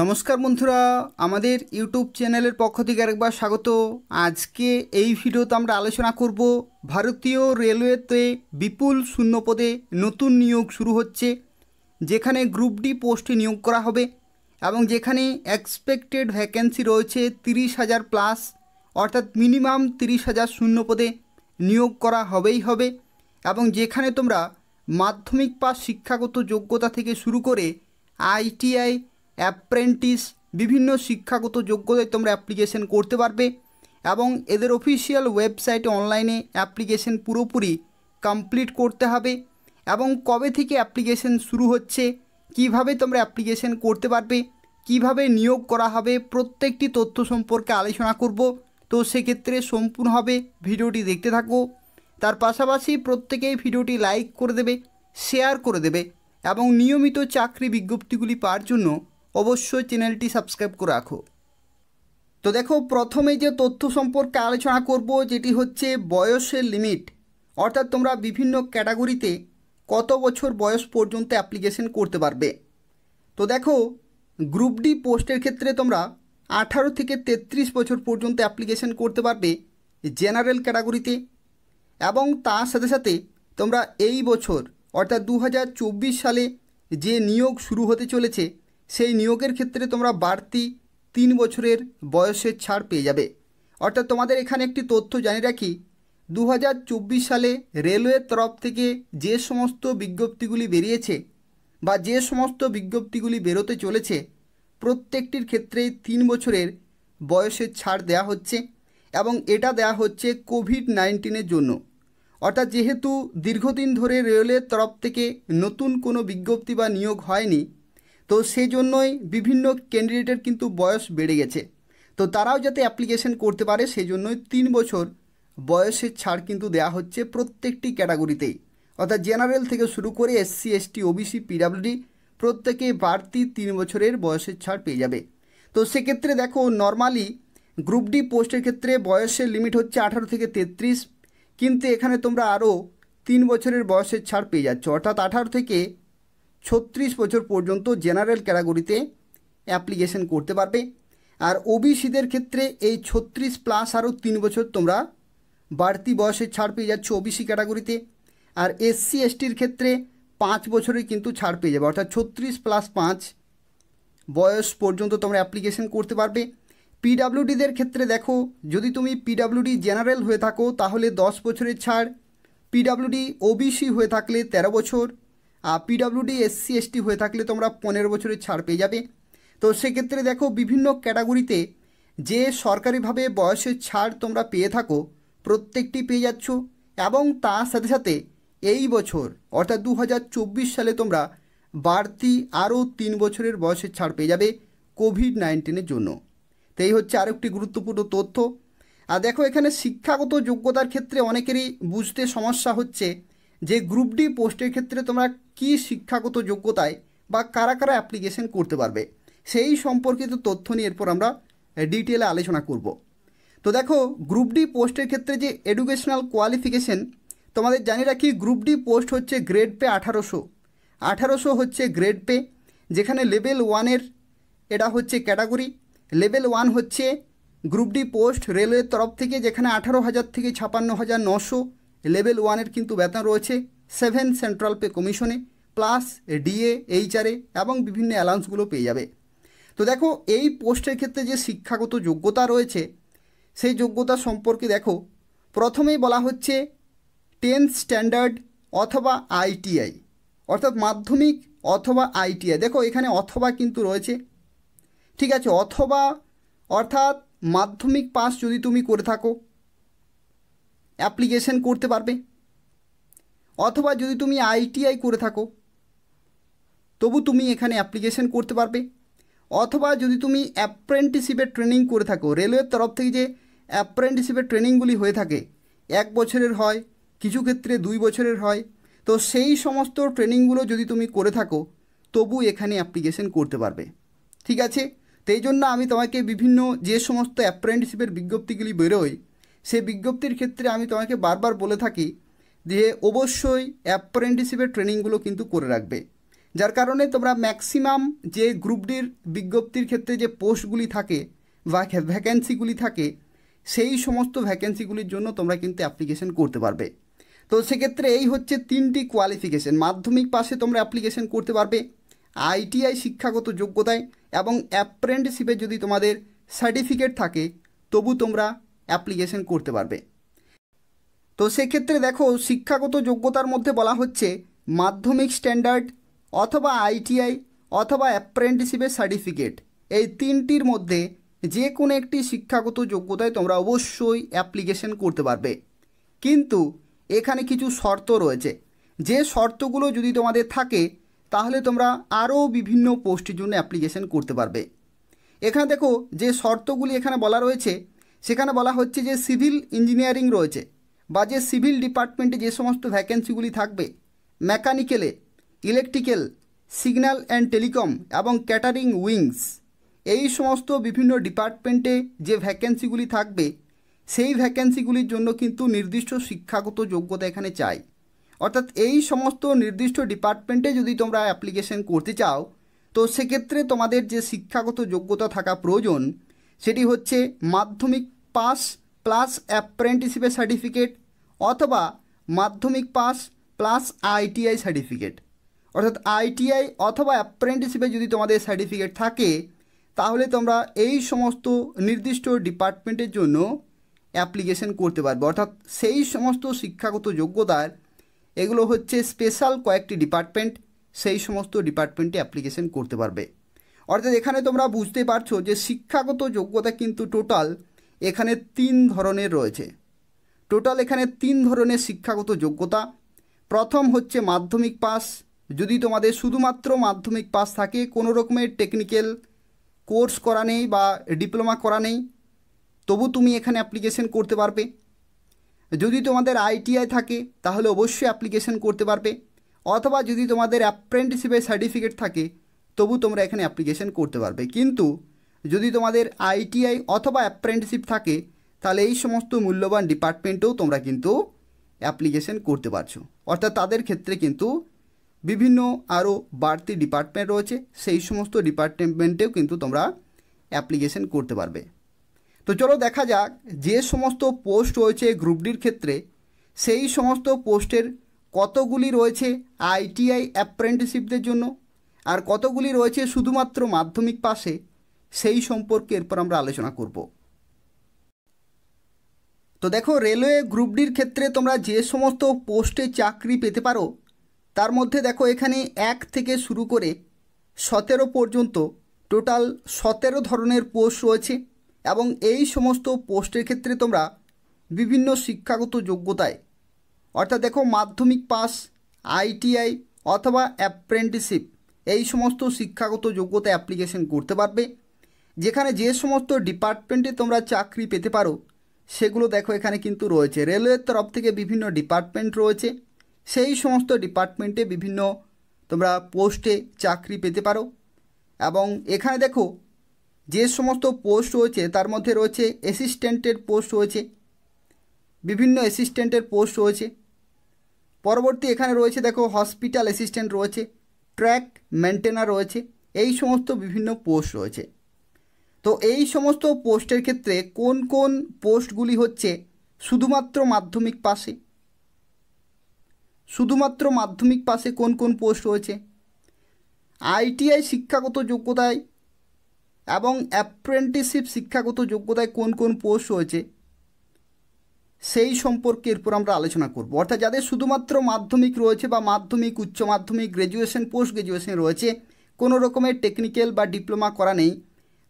নমস্কার বন্ধুরা আমাদের ইউটিউব চ্যানেলের পক্ষ থেকে আরেকবার স্বাগত আজকে এই ভিডিওতে আমরা আলোচনা করব ভারতীয় রেলওয়েতে বিপুল শূন্যপদে নতুন নিয়োগ শুরু হচ্ছে যেখানে গ্রুপ ডি পোস্টে নিয়োগ করা হবে এবং যেখানে এক্সপেক্টেড ভ্যাকেন্সি রয়েছে তিরিশ হাজার প্লাস অর্থাৎ মিনিমাম তিরিশ হাজার শূন্যপদে নিয়োগ করা হবেই হবে এবং যেখানে তোমরা মাধ্যমিক পাশ শিক্ষাগত যোগ্যতা থেকে শুরু করে আইটিআই অ্যাপ্রেন্টিস বিভিন্ন শিক্ষাগত যোগ্যতায় তোমরা অ্যাপ্লিকেশন করতে পারবে এবং এদের অফিসিয়াল ওয়েবসাইটে অনলাইনে অ্যাপ্লিকেশন পুরোপুরি কমপ্লিট করতে হবে এবং কবে থেকে অ্যাপ্লিকেশন শুরু হচ্ছে কিভাবে তোমরা অ্যাপ্লিকেশন করতে পারবে কিভাবে নিয়োগ করা হবে প্রত্যেকটি তথ্য সম্পর্কে আলোচনা করব তো সেক্ষেত্রে সম্পূর্ণ হবে ভিডিওটি দেখতে থাকো তার পাশাপাশি প্রত্যেকেই ভিডিওটি লাইক করে দেবে শেয়ার করে দেবে এবং নিয়মিত চাকরি বিজ্ঞপ্তিগুলি পাওয়ার জন্য অবশ্যই চ্যানেলটি সাবস্ক্রাইব করে রাখো তো দেখো প্রথমে যে তথ্য সম্পর্কে আলোচনা করব যেটি হচ্ছে বয়সের লিমিট অর্থাৎ তোমরা বিভিন্ন ক্যাটাগরিতে কত বছর বয়স পর্যন্ত অ্যাপ্লিকেশন করতে পারবে তো দেখো গ্রুপ ডি পোস্টের ক্ষেত্রে তোমরা আঠারো থেকে ৩৩ বছর পর্যন্ত অ্যাপ্লিকেশন করতে পারবে জেনারেল ক্যাটাগরিতে এবং তার সাথে সাথে তোমরা এই বছর অর্থাৎ দু সালে যে নিয়োগ শুরু হতে চলেছে সেই নিয়োগের ক্ষেত্রে তোমরা বাড়তি তিন বছরের বয়সের ছাড় পেয়ে যাবে অর্থাৎ তোমাদের এখানে একটি তথ্য জানিয়ে রাখি দু সালে রেলওয়ের তরফ থেকে যে সমস্ত বিজ্ঞপ্তিগুলি বেরিয়েছে বা যে সমস্ত বিজ্ঞপ্তিগুলি বেরোতে চলেছে প্রত্যেকটির ক্ষেত্রেই তিন বছরের বয়সের ছাড় দেয়া হচ্ছে এবং এটা দেয়া হচ্ছে কোভিড নাইন্টিনের জন্য অর্থাৎ যেহেতু দীর্ঘদিন ধরে রেলওয়ের তরফ থেকে নতুন কোনো বিজ্ঞপ্তি বা নিয়োগ হয়নি তো সেই জন্যই বিভিন্ন ক্যান্ডিডেটের কিন্তু বয়স বেড়ে গেছে তো তারাও যাতে অ্যাপ্লিকেশন করতে পারে সেই জন্যই তিন বছর বয়সের ছাড় কিন্তু দেয়া হচ্ছে প্রত্যেকটি ক্যাটাগরিতেই অর্থাৎ জেনারেল থেকে শুরু করে এসসি এসটি ওবিসি পিডাব্লিউডি প্রত্যেকে বাড়তি তিন বছরের বয়সের ছাড় পেয়ে যাবে তো সেক্ষেত্রে দেখো নর্মালি গ্রুপ ডি পোস্টের ক্ষেত্রে বয়সের লিমিট হচ্ছে আঠারো থেকে তেত্রিশ কিন্তু এখানে তোমরা আরও তিন বছরের বয়সের ছাড় পেয়ে যাচ্ছ অর্থাৎ আঠারো থেকে ছত্রিশ বছর পর্যন্ত জেনারেল ক্যাটাগরিতে অ্যাপ্লিকেশন করতে পারবে আর ওবিসিদের ক্ষেত্রে এই ছত্রিশ প্লাস আরও তিন বছর তোমরা বাড়তি বয়সে ছাড় পেয়ে যাচ্ছ ওবিসি ক্যাটাগরিতে আর এসসি এসটির ক্ষেত্রে পাঁচ বছরে কিন্তু ছাড় পেয়ে যাবে অর্থাৎ ছত্রিশ প্লাস পাঁচ বয়স পর্যন্ত তোমরা অ্যাপ্লিকেশন করতে পারবে পিডাব্লিউডিদের ক্ষেত্রে দেখো যদি তুমি পিডাব্লিউডি জেনারেল হয়ে থাকো তাহলে দশ বছরের ছাড় পিডাব্লিউডি ওবিসি হয়ে থাকলে তেরো বছর পিডাব্লিউডি এসসি এসটি হয়ে থাকলে তোমরা পনেরো বছরের ছাড় পেয়ে যাবে তো সেক্ষেত্রে দেখো বিভিন্ন ক্যাটাগরিতে যে সরকারিভাবে বয়সের ছাড় তোমরা পেয়ে থাকো প্রত্যেকটি পেয়ে যাচ্ছ এবং তার সাথে সাথে এই বছর অর্থাৎ দু সালে তোমরা বাড়তি আরও তিন বছরের বয়সের ছাড় পেয়ে যাবে কোভিড নাইন্টিনের জন্য তো এই হচ্ছে আরেকটি গুরুত্বপূর্ণ তথ্য আর দেখো এখানে শিক্ষাগত যোগ্যতার ক্ষেত্রে অনেকেরই বুঝতে সমস্যা হচ্ছে যে গ্রুপ ডি পোস্টের ক্ষেত্রে তোমরা কি শিক্ষাগত যোগ্যতায় বা কারা কারা অ্যাপ্লিকেশন করতে পারবে সেই সম্পর্কিত তথ্য নিয়ে এরপর আমরা ডিটেলে আলোচনা করব তো দেখো গ্রুপ ডি পোস্টের ক্ষেত্রে যে এডুকেশনাল কোয়ালিফিকেশন তোমাদের জানি রাখি গ্রুপ ডি পোস্ট হচ্ছে গ্রেড পে আঠারোশো আঠারোশো হচ্ছে গ্রেড পে যেখানে লেভেল ওয়ানের এটা হচ্ছে ক্যাটাগরি লেভেল ওয়ান হচ্ছে গ্রুপ ডি পোস্ট রেলওয়ের তরফ থেকে যেখানে আঠারো হাজার থেকে ছাপান্ন হাজার নশো লেভেল ওয়ানের কিন্তু বেতন রয়েছে সেভেন সেন্ট্রাল পে কমিশনে প্লাস ডিএ এইচআরে এবং বিভিন্ন অ্যালাউন্সগুলো পেয়ে যাবে তো দেখো এই পোস্টের ক্ষেত্রে যে শিক্ষাগত যোগ্যতা রয়েছে সেই যোগ্যতা সম্পর্কে দেখো প্রথমেই বলা হচ্ছে টেন্থ স্ট্যান্ডার্ড অথবা আইটিআই অর্থাৎ মাধ্যমিক অথবা আইটিআই দেখো এখানে অথবা কিন্তু রয়েছে ঠিক আছে অথবা অর্থাৎ মাধ্যমিক পাস যদি তুমি করে থাকো অ্যাপ্লিকেশন করতে পারবে অথবা যদি তুমি আইটিআই করে থাকো তবু তুমি এখানে অ্যাপ্লিকেশন করতে পারবে অথবা যদি তুমি অ্যাপ্রেন্টিসিপের ট্রেনিং করে থাকো রেলওয়ের তরফ থেকে যে অ্যাপ্রেন্টিসিপের ট্রেনিংগুলি হয়ে থাকে এক বছরের হয় কিছু ক্ষেত্রে দুই বছরের হয় তো সেই সমস্ত ট্রেনিংগুলো যদি তুমি করে থাকো তবু এখানে অ্যাপ্লিকেশন করতে পারবে ঠিক আছে তো এই জন্য আমি তোমাকে বিভিন্ন যে সমস্ত অ্যাপ্রেন্টিসিপের বিজ্ঞপ্তিগুলি বেরোয় সেই বিজ্ঞপ্তির ক্ষেত্রে আমি তোমাকে বারবার বলে থাকি দিয়ে অবশ্যই অ্যাপ্রেন্টিসিপের ট্রেনিংগুলো কিন্তু করে রাখবে যার কারণে তোমরা ম্যাক্সিমাম যে গ্রুপটির বিজ্ঞপ্তির ক্ষেত্রে যে পোস্টগুলি থাকে বা ভ্যাকেন্সিগুলি থাকে সেই সমস্ত ভ্যাকেন্সিগুলির জন্য তোমরা কিন্তু অ্যাপ্লিকেশন করতে পারবে তো সেক্ষেত্রে এই হচ্ছে তিনটি কোয়ালিফিকেশন মাধ্যমিক পাশে তোমরা অ্যাপ্লিকেশন করতে পারবে আইটিআই শিক্ষাগত যোগ্যতায় এবং অ্যাপ্রেন্টিসিপে যদি তোমাদের সার্টিফিকেট থাকে তবু তোমরা অ্যাপ্লিকেশন করতে পারবে তো সেক্ষেত্রে দেখো শিক্ষাগত যোগ্যতার মধ্যে বলা হচ্ছে মাধ্যমিক স্ট্যান্ডার্ড অথবা আইটিআই অথবা অ্যাপ্রেন্টিসিপের সার্টিফিকেট এই তিনটির মধ্যে যে কোনো একটি শিক্ষাগত যোগ্যতায় তোমরা অবশ্যই অ্যাপ্লিকেশন করতে পারবে কিন্তু এখানে কিছু শর্ত রয়েছে যে শর্তগুলো যদি তোমাদের থাকে তাহলে তোমরা আরও বিভিন্ন পোস্টের জন্য অ্যাপ্লিকেশন করতে পারবে এখানে দেখো যে শর্তগুলি এখানে বলা রয়েছে সেখানে বলা হচ্ছে যে সিভিল ইঞ্জিনিয়ারিং রয়েছে বা যে সিভিল ডিপার্টমেন্টে যে সমস্ত ভ্যাকেন্সিগুলি থাকবে মেকানিক্যালে ইলেকট্রিক্যাল সিগন্যাল অ্যান্ড টেলিকম এবং ক্যাটারিং উইংস এই সমস্ত বিভিন্ন ডিপার্টমেন্টে যে ভ্যাকেন্সিগুলি থাকবে সেই ভ্যাকেন্সিগুলির জন্য কিন্তু নির্দিষ্ট শিক্ষাগত যোগ্যতা এখানে চাই অর্থাৎ এই সমস্ত নির্দিষ্ট ডিপার্টমেন্টে যদি তোমরা অ্যাপ্লিকেশন করতে চাও তো সেক্ষেত্রে তোমাদের যে শিক্ষাগত যোগ্যতা থাকা প্রয়োজন সেটি হচ্ছে মাধ্যমিক পাস প্লাস অ্যাপ্রেন্টিসশিপের সার্টিফিকেট অথবা মাধ্যমিক পাস প্লাস আইটিআই সার্টিফিকেট অর্থাৎ আইটিআই অথবা অ্যাপ্রেন্টিসশিপে যদি তোমাদের সার্টিফিকেট থাকে তাহলে তোমরা এই সমস্ত নির্দিষ্ট ডিপার্টমেন্টের জন্য অ্যাপ্লিকেশন করতে পারবে অর্থাৎ সেই সমস্ত শিক্ষাগত যোগ্যতার এগুলো হচ্ছে স্পেশাল কয়েকটি ডিপার্টমেন্ট সেই সমস্ত ডিপার্টমেন্টে অ্যাপ্লিকেশন করতে পারবে অর্থাৎ এখানে তোমরা বুঝতে পারছো যে শিক্ষাগত যোগ্যতা কিন্তু টোটাল এখানে তিন ধরনের রয়েছে টোটাল এখানে তিন ধরনের শিক্ষাগত যোগ্যতা প্রথম হচ্ছে মাধ্যমিক পাস যদি তোমাদের শুধুমাত্র মাধ্যমিক পাস থাকে কোনো রকমের টেকনিক্যাল কোর্স করা নেই বা ডিপ্লোমা করা নেই তবু তুমি এখানে অ্যাপ্লিকেশন করতে পারবে যদি তোমাদের আইটিআই থাকে তাহলে অবশ্যই অ্যাপ্লিকেশন করতে পারবে অথবা যদি তোমাদের অ্যাপ্রেন্টিসিপের সার্টিফিকেট থাকে তবু তোমরা এখানে অ্যাপ্লিকেশন করতে পারবে কিন্তু যদি তোমাদের আইটিআই অথবা অ্যাপ্রেন্টিসশিপ থাকে তাহলে এই সমস্ত মূল্যবান ডিপার্টমেন্টেও তোমরা কিন্তু অ্যাপ্লিকেশন করতে পারছো অর্থাৎ তাদের ক্ষেত্রে কিন্তু বিভিন্ন আরও বাড়তি ডিপার্টমেন্ট রয়েছে সেই সমস্ত ডিপার্টমেন্টেও কিন্তু তোমরা অ্যাপ্লিকেশন করতে পারবে তো চলো দেখা যাক যে সমস্ত পোস্ট রয়েছে গ্রুপ ডির ক্ষেত্রে সেই সমস্ত পোস্টের কতগুলি রয়েছে আইটিআই অ্যাপ্রেন্টিসশিপদের জন্য আর কতগুলি রয়েছে শুধুমাত্র মাধ্যমিক পাশে সেই সম্পর্কে এরপর আমরা আলোচনা করব তো দেখো রেলওয়ে গ্রুপ ডির ক্ষেত্রে তোমরা যে সমস্ত পোস্টে চাকরি পেতে পারো তার মধ্যে দেখো এখানে এক থেকে শুরু করে সতেরো পর্যন্ত টোটাল সতেরো ধরনের পোস্ট রয়েছে এবং এই সমস্ত পোস্টের ক্ষেত্রে তোমরা বিভিন্ন শিক্ষাগত যোগ্যতায় অর্থাৎ দেখো মাধ্যমিক পাস আইটিআই অথবা অ্যাপ্রেন্টিসিপ এই সমস্ত শিক্ষাগত যোগ্যতা অ্যাপ্লিকেশন করতে পারবে যেখানে যে সমস্ত ডিপার্টমেন্টে তোমরা চাকরি পেতে পারো সেগুলো দেখো এখানে কিন্তু রয়েছে রেলওয়ের তরফ থেকে বিভিন্ন ডিপার্টমেন্ট রয়েছে সেই সমস্ত ডিপার্টমেন্টে বিভিন্ন তোমরা পোস্টে চাকরি পেতে পারো এবং এখানে দেখো যে সমস্ত পোস্ট রয়েছে তার মধ্যে রয়েছে অ্যাসিস্ট্যান্টের পোস্ট রয়েছে বিভিন্ন অ্যাসিস্ট্যান্টের পোস্ট রয়েছে পরবর্তী এখানে রয়েছে দেখো হসপিটাল অ্যাসিস্ট্যান্ট রয়েছে ট্র্যাক মেনটেনার রয়েছে এই সমস্ত বিভিন্ন পোস্ট রয়েছে তো এই সমস্ত পোস্টের ক্ষেত্রে কোন কোন পোস্টগুলি হচ্ছে শুধুমাত্র মাধ্যমিক পাশে শুধুমাত্র মাধ্যমিক পাশে কোন কোন পোস্ট রয়েছে আইটিআই শিক্ষাগত যোগ্যতায় এবং অ্যাপ্রেন্টিসশিপ শিক্ষাগত যোগ্যতায় কোন কোন পোস্ট রয়েছে সেই সম্পর্কে এরপর আমরা আলোচনা করব অর্থাৎ যাদের শুধুমাত্র মাধ্যমিক রয়েছে বা মাধ্যমিক উচ্চ মাধ্যমিক গ্র্যাজুয়েশন পোস্ট গ্র্যাজুয়েশন রয়েছে কোনো রকমের টেকনিক্যাল বা ডিপ্লোমা করা নেই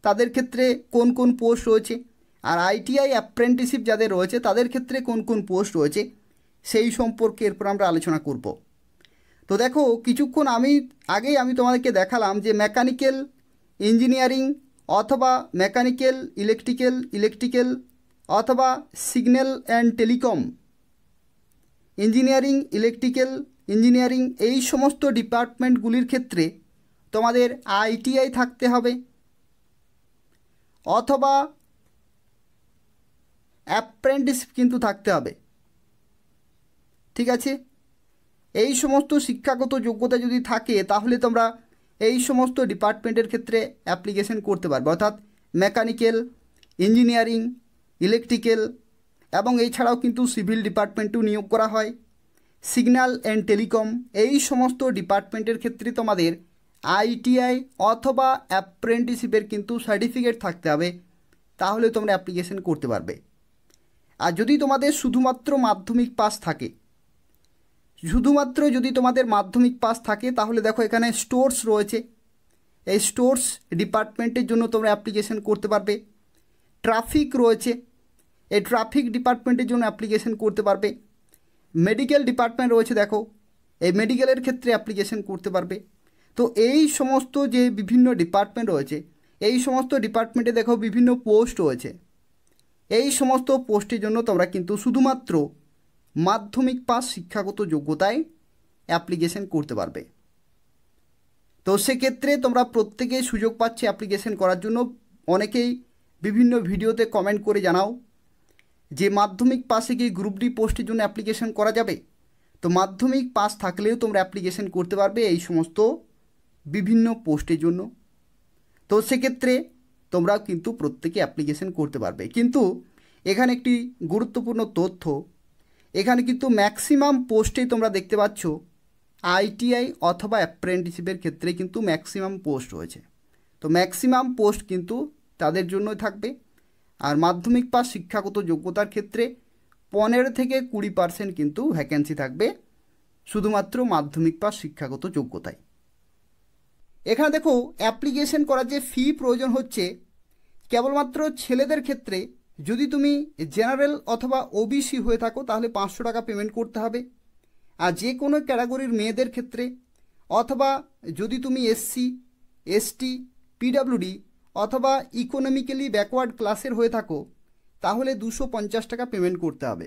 তাদের ক্ষেত্রে কোন কোন পোস্ট রয়েছে আর আইটিআই অ্যাপ্রেন্টিসিপ যাদের রয়েছে তাদের ক্ষেত্রে কোন কোন পোস্ট রয়েছে সেই সম্পর্কে এরপর আমরা আলোচনা করব তো দেখো কিছুক্ষণ আমি আগেই আমি তোমাদেরকে দেখালাম যে মেকানিক্যাল ইঞ্জিনিয়ারিং অথবা মেকানিক্যাল ইলেকট্রিক্যাল ইলেকট্রিক্যাল অথবা signal and telecom engineering electrical engineering এই সমস্ত ডিপার্টমেন্টগুলির ক্ষেত্রে তোমাদের আইটিআই থাকতে হবে অথবা অ্যাপ্রেন্টিসশিপ কিন্তু থাকতে হবে ঠিক আছে এই সমস্ত শিক্ষাগত যোগ্যতা যদি থাকে তাহলে তোমরা এই সমস্ত ডিপার্টমেন্টের ক্ষেত্রে অ্যাপ্লিকেশন করতে পারবে অর্থাৎ মেকানিক্যাল ইঞ্জিনিয়ারিং ইলেকট্রিক্যাল এবং এছাড়াও কিন্তু সিভিল ডিপার্টমেন্টও নিয়োগ করা হয় সিগন্যাল অ্যান্ড টেলিকম এই সমস্ত ডিপার্টমেন্টের ক্ষেত্রে তোমাদের আইটিআই অথবা অ্যাপ্রেন্টিসিপের কিন্তু সার্টিফিকেট থাকতে হবে তাহলে তোমরা অ্যাপ্লিকেশন করতে পারবে আর যদি তোমাদের শুধুমাত্র মাধ্যমিক পাস থাকে শুধুমাত্র যদি তোমাদের মাধ্যমিক পাস থাকে তাহলে দেখো এখানে স্টোর্স রয়েছে এই স্টোর্স ডিপার্টমেন্টের জন্য তোমরা অ্যাপ্লিকেশন করতে পারবে ট্রাফিক রয়েছে এই ট্রাফিক ডিপার্টমেন্টের জন্য অ্যাপ্লিকেশন করতে পারবে মেডিকেল ডিপার্টমেন্ট রয়েছে দেখো এই মেডিকেলের ক্ষেত্রে অ্যাপ্লিকেশন করতে পারবে তো এই সমস্ত যে বিভিন্ন ডিপার্টমেন্ট রয়েছে এই সমস্ত ডিপার্টমেন্টে দেখো বিভিন্ন পোস্ট রয়েছে এই সমস্ত পোস্টের জন্য তোমরা কিন্তু শুধুমাত্র মাধ্যমিক পাস শিক্ষাগত যোগ্যতায় অ্যাপ্লিকেশন করতে পারবে তো সেক্ষেত্রে তোমরা প্রত্যেকেই সুযোগ পাচ্ছে অ্যাপ্লিকেশন করার জন্য অনেকেই বিভিন্ন ভিডিওতে কমেন্ট করে জানাও যে মাধ্যমিক পাসে কি গ্রুপ ডি পোস্টের জন্য অ্যাপ্লিকেশন করা যাবে তো মাধ্যমিক পাস থাকলেও তোমরা অ্যাপ্লিকেশন করতে পারবে এই সমস্ত বিভিন্ন পোস্টের জন্য তো সেক্ষেত্রে তোমরা কিন্তু প্রত্যেকে অ্যাপ্লিকেশন করতে পারবে কিন্তু এখানে একটি গুরুত্বপূর্ণ তথ্য এখানে কিন্তু ম্যাক্সিমাম পোস্টেই তোমরা দেখতে পাচ্ছ আইটিআই অথবা অ্যাপ্রেন্টিসিপের ক্ষেত্রে কিন্তু ম্যাক্সিমাম পোস্ট রয়েছে তো ম্যাক্সিমাম পোস্ট কিন্তু তাদের জন্যই থাকবে আর মাধ্যমিক পাশ শিক্ষাগত যোগ্যতার ক্ষেত্রে পনেরো থেকে কুড়ি পার্সেন্ট কিন্তু ভ্যাকেন্সি থাকবে শুধুমাত্র মাধ্যমিক পাশ শিক্ষাগত যোগ্যতায় এখানে দেখো অ্যাপ্লিকেশন করার যে ফি প্রয়োজন হচ্ছে কেবলমাত্র ছেলেদের ক্ষেত্রে যদি তুমি জেনারেল অথবা ওবিসি হয়ে থাকো তাহলে পাঁচশো টাকা পেমেন্ট করতে হবে আর যে কোনো ক্যাটাগরির মেয়েদের ক্ষেত্রে অথবা যদি তুমি এসসি এসটি পিডাব্লিউডি অথবা ইকোনমিক্যালি ব্যাকওয়ার্ড ক্লাসের হয়ে থাকো তাহলে দুশো পঞ্চাশ টাকা পেমেন্ট করতে হবে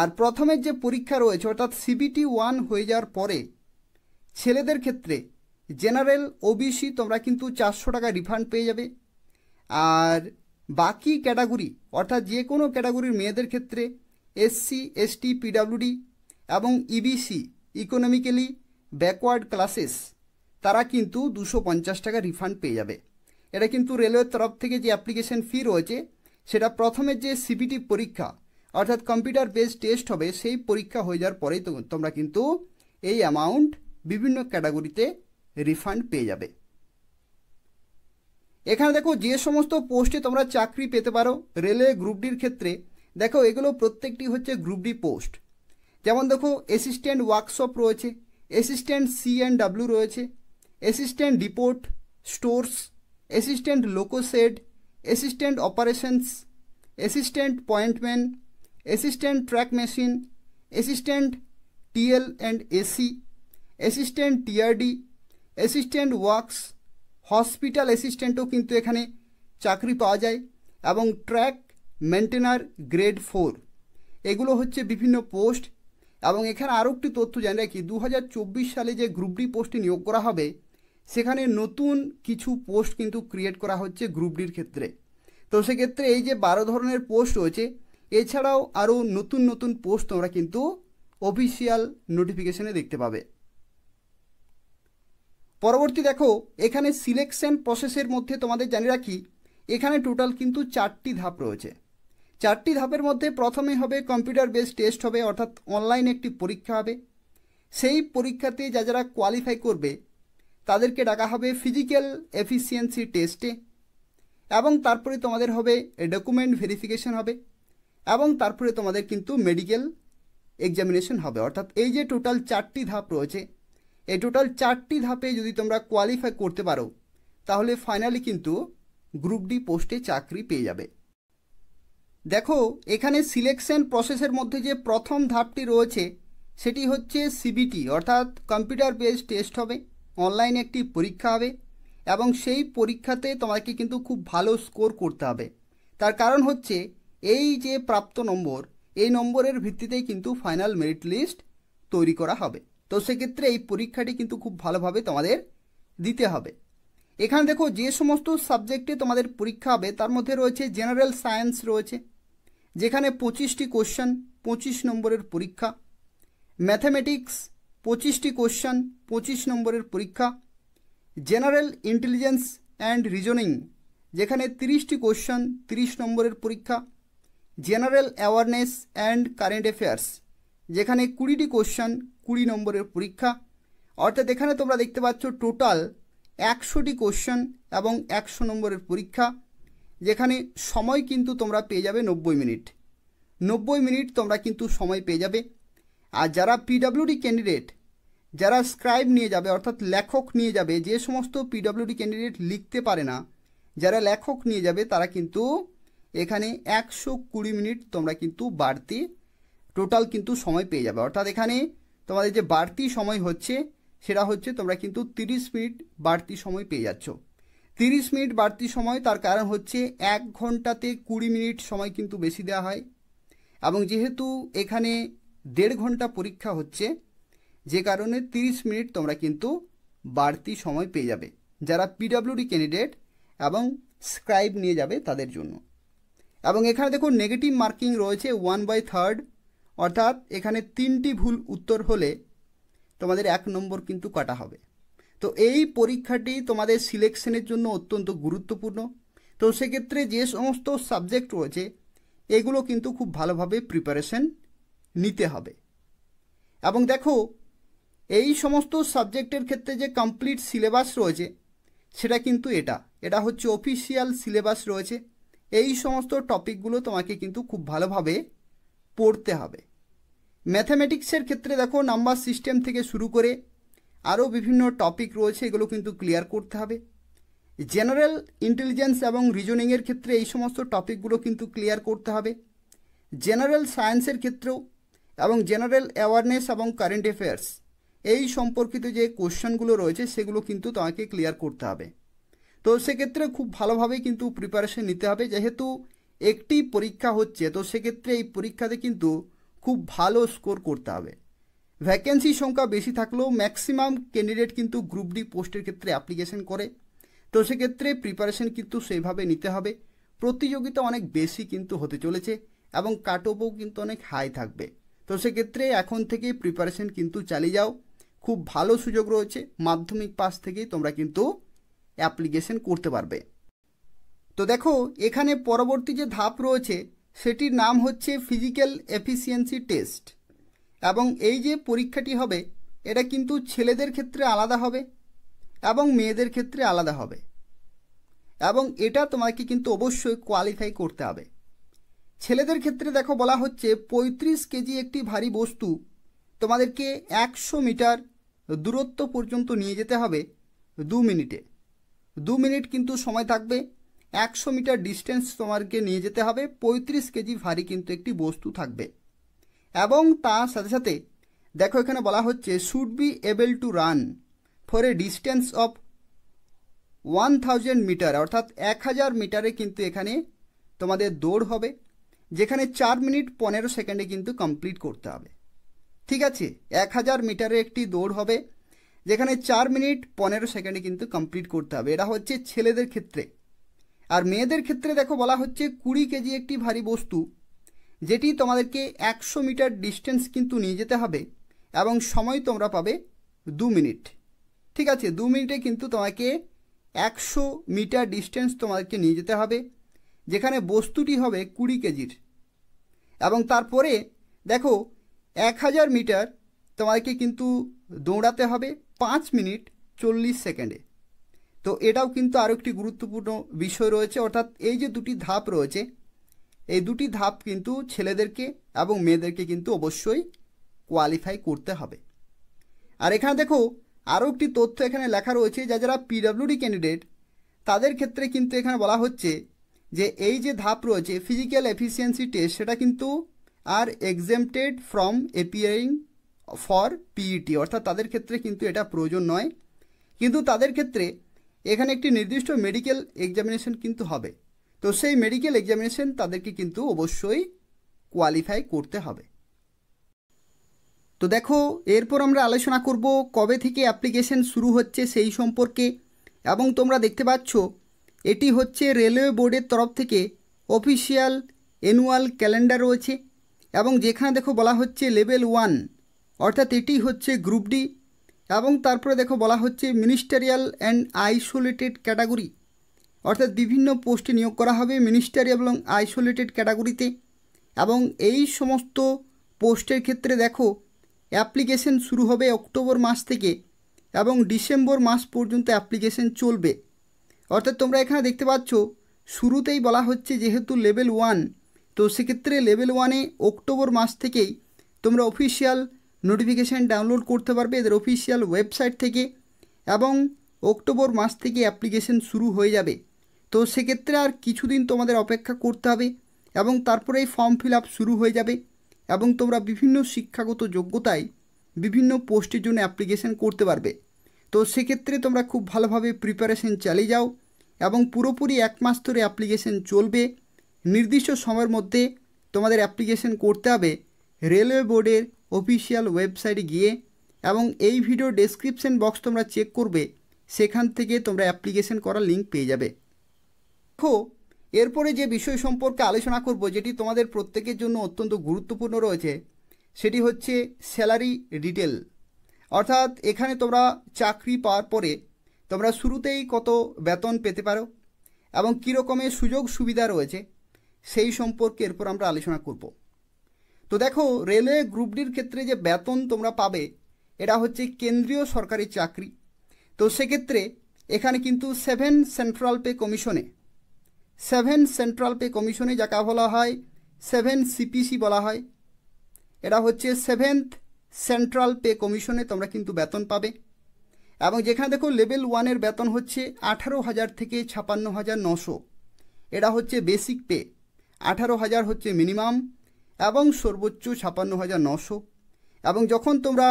আর প্রথমের যে পরীক্ষা রয়েছে অর্থাৎ সিবিটি ওয়ান হয়ে যাওয়ার পরে ছেলেদের ক্ষেত্রে জেনারেল ওবিসি তোমরা কিন্তু চারশো টাকা রিফান্ড পেয়ে যাবে আর বাকি ক্যাটাগরি অর্থাৎ যে কোনো ক্যাটাগরির মেয়েদের ক্ষেত্রে এসসি এসটি পিডাব্লিউডি এবং ইবিসি ইকোনমিক্যালি ব্যাকওয়ার্ড ক্লাসেস তারা কিন্তু দুশো পঞ্চাশ টাকা রিফান্ড পেয়ে যাবে এটা কিন্তু রেলওয়ের তরফ থেকে যে অ্যাপ্লিকেশন ফি রয়েছে সেটা প্রথমে যে সিবিটি পরীক্ষা অর্থাৎ কম্পিউটার বেসড টেস্ট হবে সেই পরীক্ষা হয়ে যাওয়ার পরেই তোমরা কিন্তু এই অ্যামাউন্ট বিভিন্ন ক্যাটাগরিতে রিফান্ড পেয়ে যাবে এখানে দেখো যে সমস্ত পোস্টে তোমরা চাকরি পেতে পারো রেলওয়ে গ্রুপ ডির ক্ষেত্রে দেখো এগুলো প্রত্যেকটি হচ্ছে গ্রুপ ডি পোস্ট যেমন দেখো অ্যাসিস্ট্যান্ট ওয়ার্কশপ রয়েছে অ্যাসিস্ট্যান্ট সি অ্যান্ড ডাব্লিউ রয়েছে assistant depot stores assistant loco shed assistant operations assistant pointsman assistant track machine assistant TL and AC assistant TRD assistant works hospital অ্যাসিস্ট্যান্টও কিন্তু এখানে চাকরি পাওয়া যায় এবং ট্র্যাক মেনটেনার গ্রেড ফোর এগুলো হচ্ছে বিভিন্ন পোস্ট এবং এখানে আরও একটি তথ্য জানি রাখি দু সালে যে গ্রুপ ডি পোস্টে নিয়োগ করা হবে সেখানে নতুন কিছু পোস্ট কিন্তু ক্রিয়েট করা হচ্ছে গ্রুপ ডির ক্ষেত্রে তো সেক্ষেত্রে এই যে বারো ধরনের পোস্ট রয়েছে এছাড়াও আরও নতুন নতুন পোস্ট তোমরা কিন্তু অফিসিয়াল নোটিফিকেশনে দেখতে পাবে পরবর্তী দেখো এখানে সিলেকশন প্রসেসের মধ্যে তোমাদের জানিয়ে রাখি এখানে টোটাল কিন্তু চারটি ধাপ রয়েছে চারটি ধাপের মধ্যে প্রথমে হবে কম্পিউটার বেস টেস্ট হবে অর্থাৎ অনলাইনে একটি পরীক্ষা হবে সেই পরীক্ষাতে যা যারা কোয়ালিফাই করবে তাদেরকে ডাকা হবে ফিজিক্যাল এফিসিয়েন্সি টেস্টে এবং তারপরে তোমাদের হবে ডকুমেন্ট ভেরিফিকেশন হবে এবং তারপরে তোমাদের কিন্তু মেডিকেল এক্সামিনেশন হবে অর্থাৎ এই যে টোটাল চারটি ধাপ রয়েছে এ টোটাল চারটি ধাপে যদি তোমরা কোয়ালিফাই করতে পারো তাহলে ফাইনালি কিন্তু গ্রুপ ডি পোস্টে চাকরি পেয়ে যাবে দেখো এখানে সিলেকশন প্রসেসের মধ্যে যে প্রথম ধাপটি রয়েছে সেটি হচ্ছে সিবিটি অর্থাৎ কম্পিউটার বেস টেস্ট হবে অনলাইনে একটি পরীক্ষা হবে এবং সেই পরীক্ষাতে তোমাকে কিন্তু খুব ভালো স্কোর করতে হবে তার কারণ হচ্ছে এই যে প্রাপ্ত নম্বর এই নম্বরের ভিত্তিতেই কিন্তু ফাইনাল মেরিট লিস্ট তৈরি করা হবে তো সেক্ষেত্রে এই পরীক্ষাটি কিন্তু খুব ভালোভাবে তোমাদের দিতে হবে এখানে দেখো যে সমস্ত সাবজেক্টে তোমাদের পরীক্ষা হবে তার মধ্যে রয়েছে জেনারেল সায়েন্স রয়েছে যেখানে পঁচিশটি কোশ্চেন পঁচিশ নম্বরের পরীক্ষা ম্যাথামেটিক্স পঁচিশটি কোশ্চেন পঁচিশ নম্বরের পরীক্ষা জেনারেল ইন্টেলিজেন্স অ্যান্ড রিজনিং যেখানে তিরিশটি কোশ্চেন তিরিশ নম্বরের পরীক্ষা general awareness and current affairs যেখানে কুড়িটি কোশ্চান কুড়ি নম্বরের পরীক্ষা অর্থাৎ এখানে তোমরা দেখতে পাচ্ছ টোটাল একশোটি কোশ্চান এবং একশো নম্বরের পরীক্ষা যেখানে সময় কিন্তু তোমরা পেয়ে যাবে নব্বই মিনিট নব্বই মিনিট তোমরা কিন্তু সময় পেয়ে যাবে আর যারা পিডাব্লিউডি ক্যান্ডিডেট যারা স্ক্রাইব নিয়ে যাবে অর্থাৎ লেখক নিয়ে যাবে যে সমস্ত পিডাব্লিউডি ক্যান্ডিডেট লিখতে পারে না যারা লেখক নিয়ে যাবে তারা কিন্তু এখানে একশো কুড়ি মিনিট তোমরা কিন্তু বাড়তি টোটাল কিন্তু সময় পেয়ে যাবে অর্থাৎ এখানে তোমাদের যে বাড়তি সময় হচ্ছে সেটা হচ্ছে তোমরা কিন্তু 30 মিনিট বাড়তি সময় পেয়ে যাচ্ছ 30 মিনিট বাড়তি সময় তার কারণ হচ্ছে এক ঘন্টাতে কুড়ি মিনিট সময় কিন্তু বেশি দেওয়া হয় এবং যেহেতু এখানে দেড় ঘন্টা পরীক্ষা হচ্ছে যে কারণে 30 মিনিট তোমরা কিন্তু বাড়তি সময় পেয়ে যাবে যারা পিডাব্লিউডি ক্যান্ডিডেট এবং স্ক্রাইব নিয়ে যাবে তাদের জন্য এবং এখানে দেখো নেগেটিভ মার্কিং রয়েছে ওয়ান বাই থার্ড অর্থাৎ এখানে তিনটি ভুল উত্তর হলে তোমাদের এক নম্বর কিন্তু কাটা হবে তো এই পরীক্ষাটি তোমাদের সিলেকশনের জন্য অত্যন্ত গুরুত্বপূর্ণ তো সেক্ষেত্রে যে সমস্ত সাবজেক্ট রয়েছে এগুলো কিন্তু খুব ভালোভাবে প্রিপারেশন নিতে হবে এবং দেখো এই সমস্ত সাবজেক্টের ক্ষেত্রে যে কমপ্লিট সিলেবাস রয়েছে সেটা কিন্তু এটা এটা হচ্ছে অফিসিয়াল সিলেবাস রয়েছে এই সমস্ত টপিকগুলো তোমাকে কিন্তু খুব ভালোভাবে পড়তে হবে ম্যাথামেটিক্সের ক্ষেত্রে দেখো নাম্বার সিস্টেম থেকে শুরু করে আরও বিভিন্ন টপিক রয়েছে এগুলো কিন্তু ক্লিয়ার করতে হবে জেনারেল ইন্টেলিজেন্স এবং রিজনিংয়ের ক্ষেত্রে এই সমস্ত টপিকগুলো কিন্তু ক্লিয়ার করতে হবে জেনারেল সায়েন্সের ক্ষেত্রেও এবং জেনারেল অ্যাওয়ারনেস এবং কারেন্ট অ্যাফেয়ার্স এই সম্পর্কিত যে কোশ্চেনগুলো রয়েছে সেগুলো কিন্তু তোমাকে ক্লিয়ার করতে হবে তো সেক্ষেত্রে খুব ভালোভাবেই কিন্তু প্রিপারেশন নিতে হবে যেহেতু একটি পরীক্ষা হচ্ছে তো সেক্ষেত্রে এই পরীক্ষাতে কিন্তু খুব ভালো স্কোর করতে হবে ভ্যাকেন্সির সংখ্যা বেশি থাকলেও ম্যাক্সিমাম ক্যান্ডিডেট কিন্তু গ্রুপ ডি পোস্টের ক্ষেত্রে অ্যাপ্লিকেশন করে তো সেক্ষেত্রে প্রিপারেশন কিন্তু সেইভাবে নিতে হবে প্রতিযোগিতা অনেক বেশি কিন্তু হতে চলেছে এবং কাট কিন্তু অনেক হাই থাকবে তো সেক্ষেত্রে এখন থেকেই প্রিপারেশন কিন্তু চালিয়ে যাও খুব ভালো সুযোগ রয়েছে মাধ্যমিক পাস থেকেই তোমরা কিন্তু অ্যাপ্লিকেশন করতে পারবে তো দেখো এখানে পরবর্তী যে ধাপ রয়েছে সেটির নাম হচ্ছে ফিজিক্যাল এফিসিয়েন্সি টেস্ট এবং এই যে পরীক্ষাটি হবে এটা কিন্তু ছেলেদের ক্ষেত্রে আলাদা হবে এবং মেয়েদের ক্ষেত্রে আলাদা হবে এবং এটা তোমাকে কিন্তু অবশ্যই কোয়ালিফাই করতে হবে ছেলেদের ক্ষেত্রে দেখো বলা হচ্ছে ৩৫ কেজি একটি ভারী বস্তু তোমাদেরকে একশো মিটার দূরত্ব পর্যন্ত নিয়ে যেতে হবে দু মিনিটে দু মিনিট কিন্তু সময় থাকবে একশো মিটার ডিস্টেন্স তোমাকে নিয়ে যেতে হবে পঁয়ত্রিশ কেজি ভারী কিন্তু একটি বস্তু থাকবে এবং তার সাথে সাথে দেখো এখানে বলা হচ্ছে should be able to run for a distance of one thousand metre অর্থাৎ এক হাজার মিটারে কিন্তু এখানে তোমাদের দৌড় হবে যেখানে চার মিনিট পনেরো সেকেন্ডে কিন্তু কমপ্লিট করতে হবে ঠিক আছে এক হাজার মিটারে একটি দৌড় হবে যেখানে চার মিনিট পনেরো সেকেন্ডে কিন্তু কমপ্লিট করতে হবে এটা হচ্ছে ছেলেদের ক্ষেত্রে আর মেয়েদের ক্ষেত্রে দেখো বলা হচ্ছে কুড়ি কেজি একটি ভারী বস্তু যেটি তোমাদেরকে একশো মিটার ডিস্টেন্স কিন্তু নিয়ে যেতে হবে এবং সময় তোমরা পাবে দু মিনিট ঠিক আছে দু মিনিটে কিন্তু তোমাকে একশো মিটার ডিস্টেন্স তোমাদেরকে নিয়ে যেতে হবে যেখানে বস্তুটি হবে কুড়ি কেজির এবং তারপরে দেখো এক হাজার মিটার তোমাদেরকে কিন্তু দৌড়াতে হবে পাঁচ মিনিট চল্লিশ সেকেন্ডে তো এটাও কিন্তু আরও একটি গুরুত্বপূর্ণ বিষয় রয়েছে অর্থাৎ এই যে দুটি ধাপ রয়েছে এই দুটি ধাপ কিন্তু ছেলেদেরকে এবং মেয়েদেরকে কিন্তু অবশ্যই কোয়ালিফাই করতে হবে আর এখানে দেখো আরও একটি তথ্য এখানে লেখা রয়েছে যা যারা পিডাব্লিউডি ক্যান্ডিডেট তাদের ক্ষেত্রে কিন্তু এখানে বলা হচ্ছে যে এই যে ধাপ রয়েছে ফিজিক্যাল এফিসিয়েন্সি টেস্ট সেটা কিন্তু are exempted from appearing for PET অর্থাৎ তাদের ক্ষেত্রে কিন্তু এটা প্রয়োজন নয় কিন্তু তাদের ক্ষেত্রে এখানে একটি নির্দিষ্ট মেডিকেল এক্সামিনেশন কিন্তু হবে তো সেই মেডিকেল এক্সামিনেশন তাদেরকে কিন্তু অবশ্যই কোয়ালিফাই করতে হবে তো দেখো এরপর আমরা আলোচনা করব কবে থেকে অ্যাপ্লিকেশন শুরু হচ্ছে সেই সম্পর্কে এবং তোমরা দেখতে পাচ্ছ এটি হচ্ছে রেলওয়ে বোর্ডের তরফ থেকে অফিসিয়াল অ্যানুয়াল ক্যালেন্ডার রয়েছে এবং যেখানে দেখো বলা হচ্ছে লেভেল ওয়ান অর্থাৎ এটি হচ্ছে গ্রুপ ডি এবং তারপরে দেখো বলা হচ্ছে মিনিস্টারিয়াল অ্যান্ড আইসোলেটেড ক্যাটাগরি অর্থাৎ বিভিন্ন পোস্টে নিয়োগ করা হবে মিনিস্টেরিয়াল এবং আইসোলেটেড ক্যাটাগরিতে এবং এই সমস্ত পোস্টের ক্ষেত্রে দেখো অ্যাপ্লিকেশন শুরু হবে অক্টোবর মাস থেকে এবং ডিসেম্বর মাস পর্যন্ত অ্যাপ্লিকেশন চলবে অর্থাৎ তোমরা এখানে দেখতে পাচ্ছ শুরুতেই বলা হচ্ছে যেহেতু লেভেল ওয়ান তো সেক্ষেত্রে লেভেল ওয়ানে অক্টোবর মাস থেকেই তোমরা অফিসিয়াল নোটিফিকেশান ডাউনলোড করতে পারবে এদের অফিসিয়াল ওয়েবসাইট থেকে এবং অক্টোবর মাস থেকে অ্যাপ্লিকেশন শুরু হয়ে যাবে তো সেক্ষেত্রে আর কিছুদিন তোমাদের অপেক্ষা করতে হবে এবং তারপরে এই ফর্ম ফিল শুরু হয়ে যাবে এবং তোমরা বিভিন্ন শিক্ষাগত যোগ্যতায় বিভিন্ন পোস্টের জন্য অ্যাপ্লিকেশন করতে পারবে তো সেক্ষেত্রে তোমরা খুব ভালোভাবে প্রিপারেশন চালিয়ে যাও এবং পুরোপুরি এক মাস ধরে অ্যাপ্লিকেশন চলবে নির্দিষ্ট সময়ের মধ্যে তোমাদের অ্যাপ্লিকেশন করতে হবে রেলওয়ে বোর্ডের অফিসিয়াল ওয়েবসাইটে গিয়ে এবং এই ভিডিও ডেসক্রিপশন বক্স তোমরা চেক করবে সেখান থেকে তোমরা অ্যাপ্লিকেশন করার লিঙ্ক পেয়ে যাবে দেখো এরপরে যে বিষয় সম্পর্কে আলোচনা করব যেটি তোমাদের প্রত্যেকের জন্য অত্যন্ত গুরুত্বপূর্ণ রয়েছে সেটি হচ্ছে স্যালারি ডিটেল অর্থাৎ এখানে তোমরা চাকরি পাওয়ার পরে তোমরা শুরুতেই কত বেতন পেতে পারো এবং কী রকমের সুযোগ সুবিধা রয়েছে সেই সম্পর্কে এরপর আমরা আলোচনা করবো তো দেখো রেলওয়ে গ্রুপ ডির ক্ষেত্রে যে বেতন তোমরা পাবে এটা হচ্ছে কেন্দ্রীয় সরকারি চাকরি তো সেক্ষেত্রে এখানে কিন্তু সেভেন সেন্ট্রাল পে কমিশনে সেভেন সেন্ট্রাল পে কমিশনে যাকে বলা হয় সেভেন সিপিসি বলা হয় এটা হচ্ছে সেভেন্থ সেন্ট্রাল পে কমিশনে তোমরা কিন্তু বেতন পাবে এবং যেখানে দেখো লেভেল ওয়ানের বেতন হচ্ছে আঠারো হাজার থেকে ছাপান্ন হাজার নশো এটা হচ্ছে বেসিক পে আঠারো হাজার হচ্ছে মিনিমাম এবং সর্বোচ্চ ছাপান্ন হাজার নশো এবং যখন তোমরা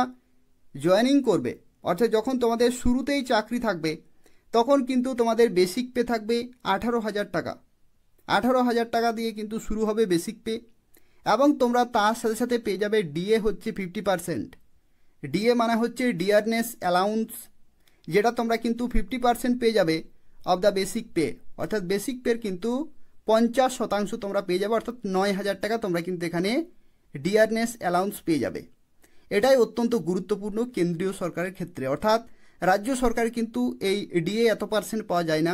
জয়েনিং করবে অর্থাৎ যখন তোমাদের শুরুতেই চাকরি থাকবে তখন কিন্তু তোমাদের বেসিক পে থাকবে আঠারো হাজার টাকা আঠারো হাজার টাকা দিয়ে কিন্তু শুরু হবে বেসিক পে এবং তোমরা তার সাথে সাথে পেয়ে যাবে ডিএ হচ্ছে ফিফটি পারসেন্ট ডিএ মানে হচ্ছে ডিয়ারনেস অ্যালাউন্স যেটা তোমরা কিন্তু ফিফটি পারসেন্ট পেয়ে যাবে অফ দ্য বেসিক পে অর্থাৎ বেসিক পের কিন্তু পঞ্চাশ শতাংশ তোমরা পেয়ে যাবে অর্থাৎ নয় হাজার টাকা তোমরা কিন্তু এখানে ডিআরএনএস অ্যালাউন্স পেয়ে যাবে এটাই অত্যন্ত গুরুত্বপূর্ণ কেন্দ্রীয় সরকারের ক্ষেত্রে অর্থাৎ রাজ্য সরকার কিন্তু এই ডিএ এত পার্সেন্ট পাওয়া যায় না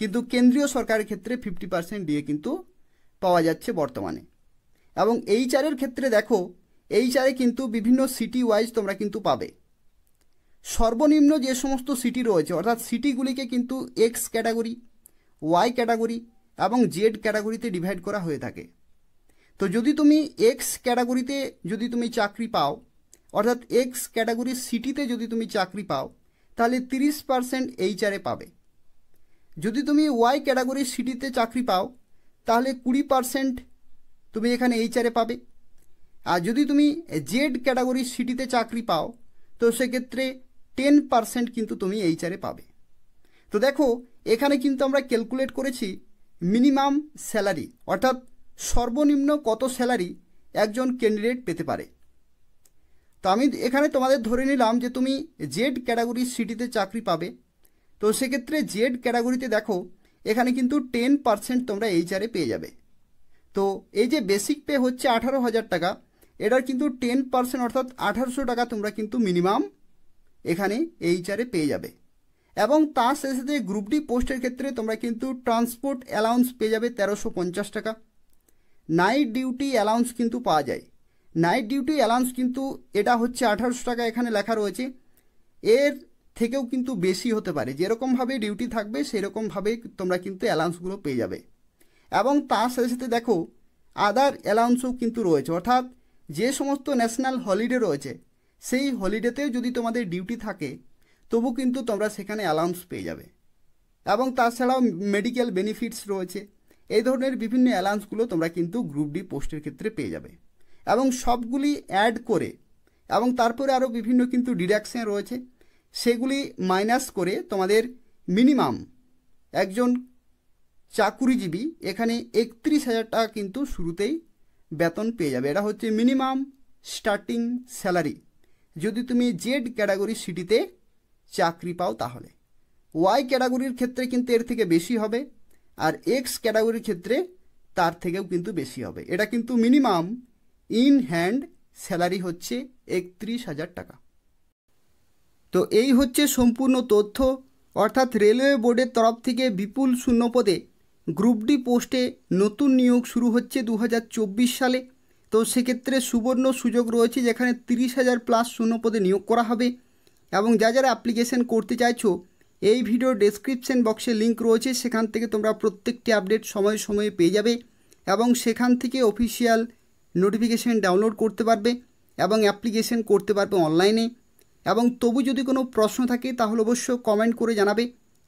কিন্তু কেন্দ্রীয় সরকারের ক্ষেত্রে ফিফটি পার্সেন্ট ডিএ কিন্তু পাওয়া যাচ্ছে বর্তমানে এবং চারের ক্ষেত্রে দেখো চারে কিন্তু বিভিন্ন সিটি ওয়াইজ তোমরা কিন্তু পাবে সর্বনিম্ন যে সমস্ত সিটি রয়েছে অর্থাৎ সিটিগুলিকে কিন্তু এক্স ক্যাটাগরি ওয়াই ক্যাটাগরি এবং জেড ক্যাটাগরিতে ডিভাইড করা হয়ে থাকে তো যদি তুমি এক্স ক্যাটাগরিতে যদি তুমি চাকরি পাও অর্থাৎ এক্স ক্যাটাগরির সিটিতে যদি তুমি চাকরি পাও তাহলে তিরিশ পারসেন্ট এইচআরে পাবে যদি তুমি ওয়াই ক্যাটাগরির সিটিতে চাকরি পাও তাহলে কুড়ি পারসেন্ট তুমি এখানে এইচআরে পাবে আর যদি তুমি জেড ক্যাটাগরির সিটিতে চাকরি পাও তো সেক্ষেত্রে টেন পারসেন্ট কিন্তু তুমি এইচআরে পাবে তো দেখো এখানে কিন্তু আমরা ক্যালকুলেট করেছি মিনিমাম স্যালারি অর্থাৎ সর্বনিম্ন কত স্যালারি একজন ক্যান্ডিডেট পেতে পারে তো আমি এখানে তোমাদের ধরে নিলাম যে তুমি জেড ক্যাটাগরি সিটিতে চাকরি পাবে তো সেক্ষেত্রে জেড ক্যাটাগরিতে দেখো এখানে কিন্তু টেন পার্সেন্ট তোমরা এইচআরে পেয়ে যাবে তো এই যে বেসিক পে হচ্ছে আঠারো হাজার টাকা এটার কিন্তু টেন পার্সেন্ট অর্থাৎ আঠারোশো টাকা তোমরা কিন্তু মিনিমাম এখানে এইচআরে পেয়ে যাবে এবং তার সাথে সাথে গ্রুপ ডি পোস্টের ক্ষেত্রে তোমরা কিন্তু ট্রান্সপোর্ট অ্যালাউন্স পেয়ে যাবে তেরোশো পঞ্চাশ টাকা নাইট ডিউটি অ্যালাউন্স কিন্তু পাওয়া যায় নাইট ডিউটি অ্যালাউন্স কিন্তু এটা হচ্ছে আঠারোশো টাকা এখানে লেখা রয়েছে এর থেকেও কিন্তু বেশি হতে পারে যেরকমভাবে ডিউটি থাকবে সেরকমভাবে তোমরা কিন্তু অ্যালাউন্সগুলো পেয়ে যাবে এবং তার সাথে সাথে দেখো আদার অ্যালাউন্সও কিন্তু রয়েছে অর্থাৎ যে সমস্ত ন্যাশনাল হলিডে রয়েছে সেই হলিডেতেও যদি তোমাদের ডিউটি থাকে তবু কিন্তু তোমরা সেখানে অ্যালাউন্স পেয়ে যাবে এবং তাছাড়াও মেডিকেল বেনিফিটস রয়েছে এই ধরনের বিভিন্ন অ্যালাউন্সগুলো তোমরা কিন্তু গ্রুপ ডি পোস্টের ক্ষেত্রে পেয়ে যাবে এবং সবগুলি অ্যাড করে এবং তারপরে আরও বিভিন্ন কিন্তু ডিডাকশান রয়েছে সেগুলি মাইনাস করে তোমাদের মিনিমাম একজন চাকুরিজীবী এখানে একত্রিশ হাজার টাকা কিন্তু শুরুতেই বেতন পেয়ে যাবে এটা হচ্ছে মিনিমাম স্টার্টিং স্যালারি যদি তুমি জেড ক্যাটাগরি সিটিতে চাকরি পাও তাহলে ওয়াই ক্যাটাগরির ক্ষেত্রে কিন্তু এর থেকে বেশি হবে আর এক্স ক্যাটাগরির ক্ষেত্রে তার থেকেও কিন্তু বেশি হবে এটা কিন্তু মিনিমাম ইন হ্যান্ড স্যালারি হচ্ছে একত্রিশ হাজার টাকা তো এই হচ্ছে সম্পূর্ণ তথ্য অর্থাৎ রেলওয়ে বোর্ডের তরফ থেকে বিপুল শূন্যপদে গ্রুপ ডি পোস্টে নতুন নিয়োগ শুরু হচ্ছে দু সালে তো সেক্ষেত্রে সুবর্ণ সুযোগ রয়েছে যেখানে তিরিশ হাজার প্লাস শূন্যপদে নিয়োগ করা হবে এবং যা যারা অ্যাপ্লিকেশন করতে চাইছো এই ভিডিও ডেসক্রিপশন বক্সে লিঙ্ক রয়েছে সেখান থেকে তোমরা প্রত্যেকটি আপডেট সময়ে সময়ে পেয়ে যাবে এবং সেখান থেকে অফিসিয়াল নোটিফিকেশান ডাউনলোড করতে পারবে এবং অ্যাপ্লিকেশন করতে পারবে অনলাইনে এবং তবু যদি কোনো প্রশ্ন থাকে তাহলে অবশ্য কমেন্ট করে জানাবে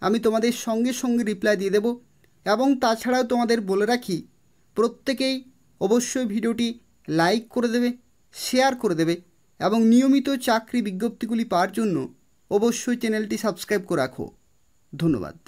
আমি তোমাদের সঙ্গে সঙ্গে রিপ্লাই দিয়ে দেব এবং তাছাড়াও তোমাদের বলে রাখি প্রত্যেকেই অবশ্যই ভিডিওটি লাইক করে দেবে শেয়ার করে দেবে এবং নিয়মিত চাকরি বিজ্ঞপ্তিগুলি পাওয়ার জন্য অবশ্যই চ্যানেলটি সাবস্ক্রাইব করে রাখো ধন্যবাদ